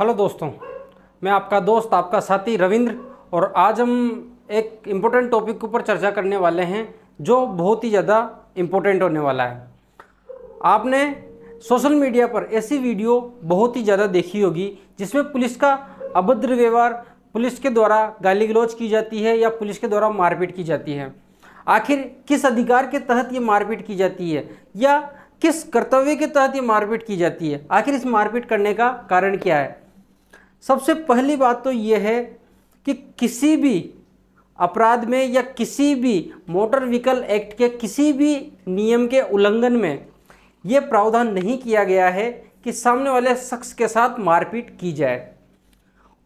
hello दोस्तों मैं आपका दोस्त आपका साथी रविंद्र और आज हम एक इम्पोर्टेंट टॉपिक के ऊपर चर्चा करने वाले हैं जो बहुत ही ज़्यादा इम्पोर्टेंट होने वाला है आपने सोशल मीडिया पर ऐसी वीडियो बहुत ही ज़्यादा देखी होगी जिसमें पुलिस का अभद्र व्यवहार पुलिस के द्वारा गाली गलौज की जाती है या पुलिस के द्वारा मारपीट की जाती है आखिर किस अधिकार के तहत ये मारपीट की जाती है या किस कर्तव्य के तहत ये मारपीट की जाती है आखिर इस मारपीट करने का कारण क्या है सबसे पहली बात तो ये है कि किसी भी अपराध में या किसी भी मोटर व्हीकल एक्ट के किसी भी नियम के उल्लंघन में ये प्रावधान नहीं किया गया है कि सामने वाले शख्स के साथ मारपीट की जाए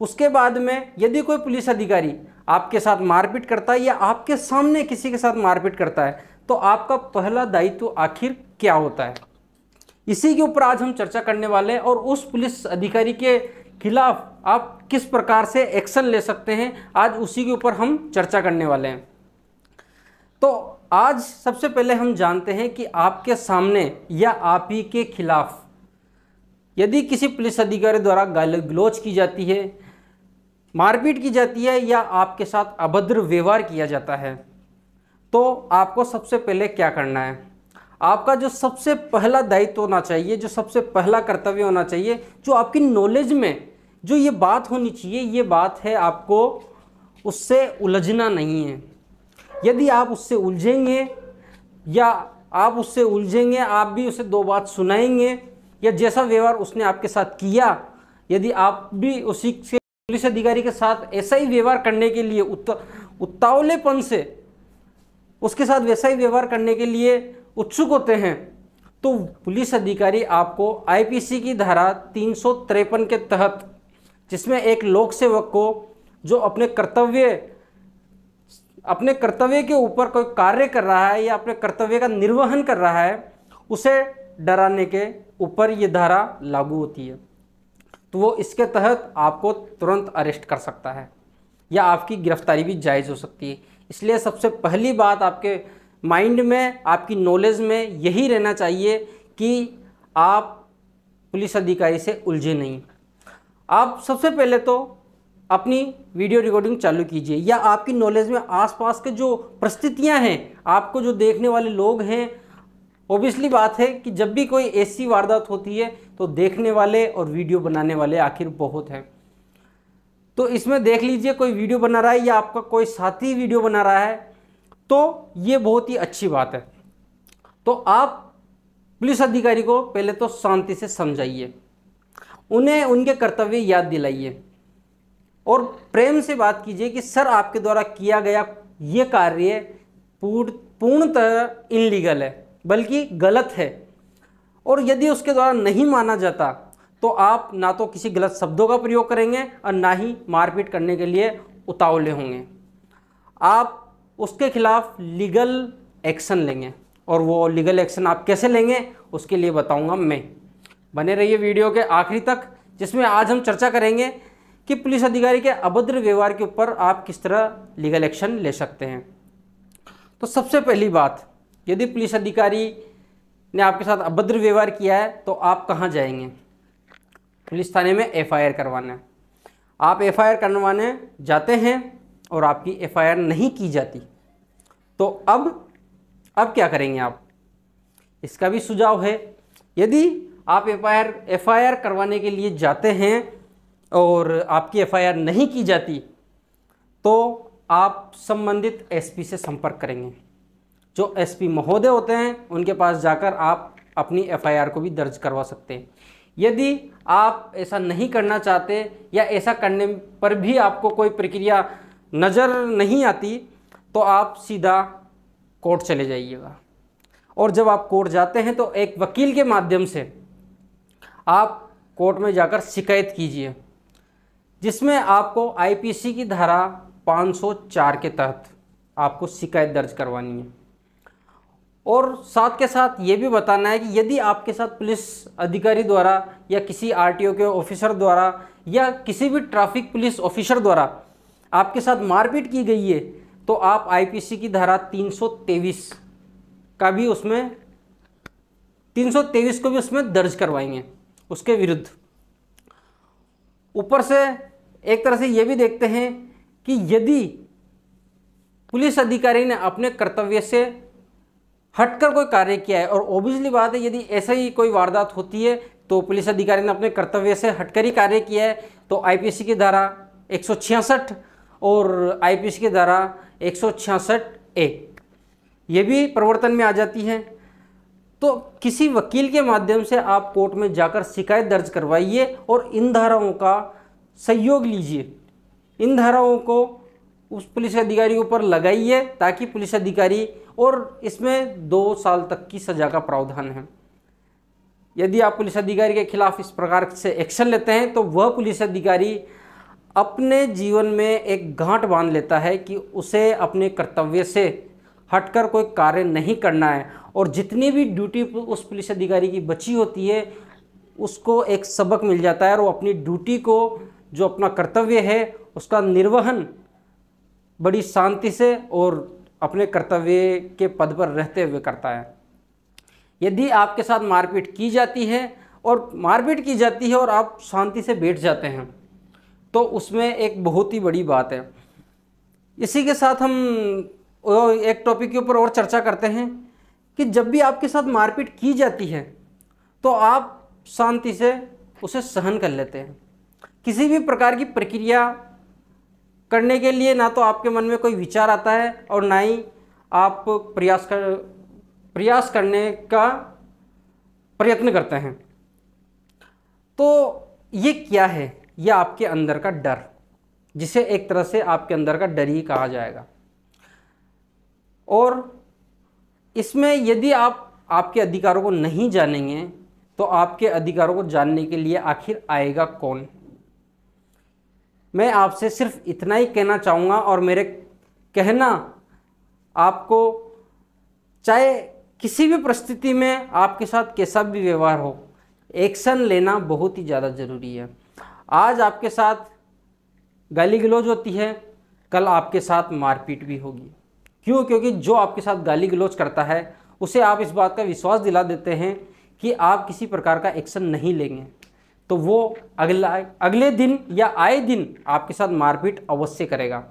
उसके बाद में यदि कोई पुलिस अधिकारी आपके साथ मारपीट करता है या आपके सामने किसी के साथ मारपीट करता है तो आपका पहला दायित्व आखिर क्या होता है इसी के ऊपर आज हम चर्चा करने वाले हैं और उस पुलिस अधिकारी के खिलाफ आप किस प्रकार से एक्शन ले सकते हैं आज उसी के ऊपर हम चर्चा करने वाले हैं तो आज सबसे पहले हम जानते हैं कि आपके सामने या आप ही के खिलाफ यदि किसी पुलिस अधिकारी द्वारा गाल गलोच की जाती है मारपीट की जाती है या आपके साथ अभद्र व्यवहार किया जाता है तो आपको सबसे पहले क्या करना है आपका जो सबसे पहला दायित्व होना चाहिए जो सबसे पहला कर्तव्य होना चाहिए जो आपकी नॉलेज में जो ये बात होनी चाहिए ये बात है आपको उससे उलझना नहीं है यदि आप उससे उलझेंगे या आप उससे उलझेंगे आप भी उसे दो बात सुनाएंगे या जैसा व्यवहार उसने आपके साथ किया यदि आप भी उसी से पुलिस अधिकारी के साथ ऐसा ही व्यवहार करने के लिए उत, उतावलेपन से उसके साथ वैसा ही व्यवहार करने के लिए उत्सुक होते हैं तो पुलिस अधिकारी आपको आईपीसी की धारा तीन के तहत जिसमें एक लोक सेवक को जो अपने कर्तव्य अपने कर्तव्य के ऊपर कोई कार्य कर रहा है या अपने कर्तव्य का निर्वहन कर रहा है उसे डराने के ऊपर ये धारा लागू होती है तो वो इसके तहत आपको तुरंत अरेस्ट कर सकता है या आपकी गिरफ्तारी भी जायज़ हो सकती है इसलिए सबसे पहली बात आपके माइंड में आपकी नॉलेज में यही रहना चाहिए कि आप पुलिस अधिकारी से उलझे नहीं आप सबसे पहले तो अपनी वीडियो रिकॉर्डिंग चालू कीजिए या आपकी नॉलेज में आसपास के जो परिस्थितियाँ हैं आपको जो देखने वाले लोग हैं ओबियसली बात है कि जब भी कोई ऐसी वारदात होती है तो देखने वाले और वीडियो बनाने वाले आखिर बहुत हैं तो इसमें देख लीजिए कोई वीडियो बना रहा है या आपका कोई साथी वीडियो बना रहा है तो ये बहुत ही अच्छी बात है तो आप पुलिस अधिकारी को पहले तो शांति से समझाइए उन्हें उनके कर्तव्य याद दिलाइए और प्रेम से बात कीजिए कि सर आपके द्वारा किया गया ये कार्य पूर्ण पूर्णतः इनलीगल है बल्कि गलत है और यदि उसके द्वारा नहीं माना जाता तो आप ना तो किसी गलत शब्दों का प्रयोग करेंगे और ना ही मारपीट करने के लिए उतावले होंगे आप उसके खिलाफ लीगल एक्शन लेंगे और वो लीगल एक्शन आप कैसे लेंगे उसके लिए बताऊंगा मैं बने रहिए वीडियो के आखिरी तक जिसमें आज हम चर्चा करेंगे कि पुलिस अधिकारी के अभद्र व्यवहार के ऊपर आप किस तरह लीगल एक्शन ले सकते हैं तो सबसे पहली बात यदि पुलिस अधिकारी ने आपके साथ अभद्र व्यवहार किया है तो आप कहाँ जाएंगे पुलिस थाने में एफआईआर करवाना आप एफआईआर करवाने जाते हैं और आपकी एफआईआर नहीं की जाती तो अब अब क्या करेंगे आप इसका भी सुझाव है यदि आप एफ आई करवाने के लिए जाते हैं और आपकी एफ नहीं की जाती तो आप संबंधित एसपी से संपर्क करेंगे जो एसपी महोदय होते हैं उनके पास जाकर आप अपनी एफआईआर को भी दर्ज करवा सकते हैं यदि आप ऐसा नहीं करना चाहते या ऐसा करने पर भी आपको कोई प्रक्रिया नज़र नहीं आती तो आप सीधा कोर्ट चले जाइएगा और जब आप कोर्ट जाते हैं तो एक वकील के माध्यम से आप कोर्ट में जाकर शिकायत कीजिए जिसमें आपको आईपीसी की धारा 504 के तहत आपको शिकायत दर्ज करवानी है और साथ के साथ ये भी बताना है कि यदि आपके साथ पुलिस अधिकारी द्वारा या किसी आरटीओ के ऑफिसर द्वारा या किसी भी ट्रैफिक पुलिस ऑफिसर द्वारा आपके साथ मारपीट की गई है तो आप आईपीसी की धारा 323 का भी उसमें 323 को भी उसमें दर्ज करवाएंगे उसके विरुद्ध ऊपर से एक तरह से ये भी देखते हैं कि यदि पुलिस अधिकारी ने अपने कर्तव्य से हटकर कोई कार्य किया है और ओबियसली बात है यदि ऐसा ही कोई वारदात होती है तो पुलिस अधिकारी ने अपने कर्तव्य से हटकर ही कार्य किया है तो आईपीसी की धारा एक और आईपीसी की धारा एक ए ये भी प्रवर्तन में आ जाती है तो किसी वकील के माध्यम से आप कोर्ट में जाकर शिकायत दर्ज करवाइए और इन धाराओं का सहयोग लीजिए इन धाराओं को उस पुलिस अधिकारी के ऊपर लगाइए ताकि पुलिस अधिकारी और इसमें दो साल तक की सज़ा का प्रावधान है यदि आप पुलिस अधिकारी के खिलाफ इस प्रकार से एक्शन लेते हैं तो वह पुलिस अधिकारी अपने जीवन में एक गांठ बांध लेता है कि उसे अपने कर्तव्य से हटकर कोई कार्य नहीं करना है और जितनी भी ड्यूटी उस पुलिस अधिकारी की बची होती है उसको एक सबक मिल जाता है और वो अपनी ड्यूटी को जो अपना कर्तव्य है उसका निर्वहन बड़ी शांति से और अपने कर्तव्य के पद पर रहते हुए करता है यदि आपके साथ मारपीट की जाती है और मारपीट की जाती है और आप शांति से बैठ जाते हैं तो उसमें एक बहुत ही बड़ी बात है इसी के साथ हम एक टॉपिक के ऊपर और चर्चा करते हैं कि जब भी आपके साथ मारपीट की जाती है तो आप शांति से उसे सहन कर लेते हैं किसी भी प्रकार की प्रक्रिया करने के लिए ना तो आपके मन में कोई विचार आता है और ना ही आप प्रयास कर प्रयास करने का प्रयत्न करते हैं तो ये क्या है ये आपके अंदर का डर जिसे एक तरह से आपके अंदर का डर ही कहा जाएगा और इसमें यदि आप आपके अधिकारों को नहीं जानेंगे तो आपके अधिकारों को जानने के लिए आखिर आएगा कौन मैं आपसे सिर्फ इतना ही कहना चाहूँगा और मेरे कहना आपको चाहे किसी भी परिस्थिति में आपके साथ कैसा भी व्यवहार हो एक्शन लेना बहुत ही ज़्यादा ज़रूरी है आज आपके साथ गाली गलौज होती है कल आपके साथ मारपीट भी होगी क्यों क्योंकि जो आपके साथ गाली गलोच करता है उसे आप इस बात का विश्वास दिला देते हैं कि आप किसी प्रकार का एक्शन नहीं लेंगे तो वो अगला अगले दिन या आए दिन आपके साथ मारपीट अवश्य करेगा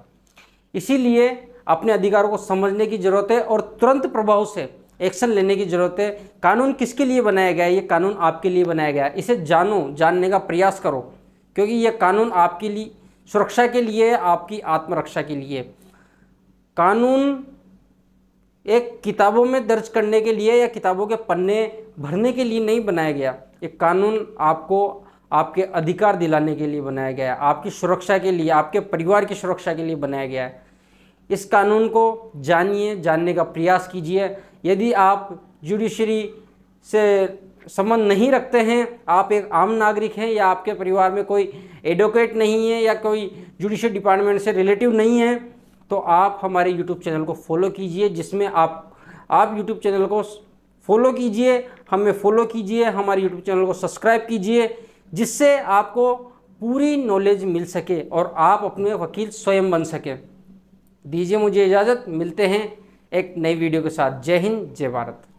इसीलिए अपने अधिकारों को समझने की ज़रूरत है और तुरंत प्रभाव से एक्शन लेने की ज़रूरत है कानून किसके लिए बनाया गया है ये कानून आपके लिए बनाया गया है इसे जानो जानने का प्रयास करो क्योंकि ये कानून आपके लिए सुरक्षा के लिए आपकी आत्मरक्षा के लिए कानून एक किताबों में दर्ज करने के लिए या किताबों के पन्ने भरने के लिए नहीं बनाया गया एक कानून आपको आपके अधिकार दिलाने के लिए बनाया गया है आपकी सुरक्षा के लिए आपके परिवार की सुरक्षा के लिए बनाया गया है इस कानून को जानिए जानने का प्रयास कीजिए यदि आप जुडिशरी से संबंध नहीं रखते हैं आप एक आम नागरिक हैं या आपके परिवार में कोई एडवोकेट नहीं है या कोई जुडिशल डिपार्टमेंट से रिलेटिव नहीं है तो आप हमारे यूट्यूब चैनल को फॉलो कीजिए जिसमें आप आप यूट्यूब चैनल को फॉलो कीजिए हमें फॉलो कीजिए हमारे यूट्यूब चैनल को सब्सक्राइब कीजिए जिससे आपको पूरी नॉलेज मिल सके और आप अपने वकील स्वयं बन सकें दीजिए मुझे इजाज़त मिलते हैं एक नई वीडियो के साथ जय हिंद जय भारत